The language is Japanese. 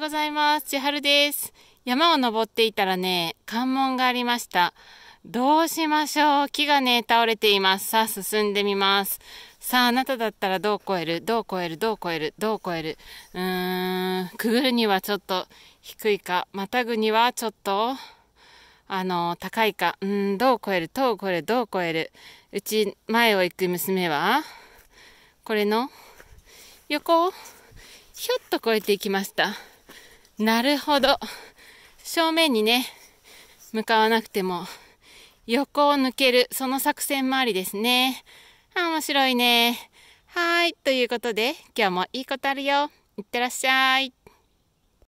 ようございます。千春です。山を登っていたらね、関門がありました。どうしましょう。木がね、倒れています。さあ、進んでみます。さあ、あなただったらどう越えるどう越えるどう越えるどう越えるうーん、くぐるにはちょっと低いか、またぐにはちょっと、あの、高いか、うん、どう越えるどう越えるどう越えるうち、前を行く娘は、これの、横を、ひょっと越えていきました。なるほど。正面にね、向かわなくても、横を抜ける、その作戦回りですね。あ、面白いね。はい。ということで、今日もいいことあるよ。いってらっしゃい。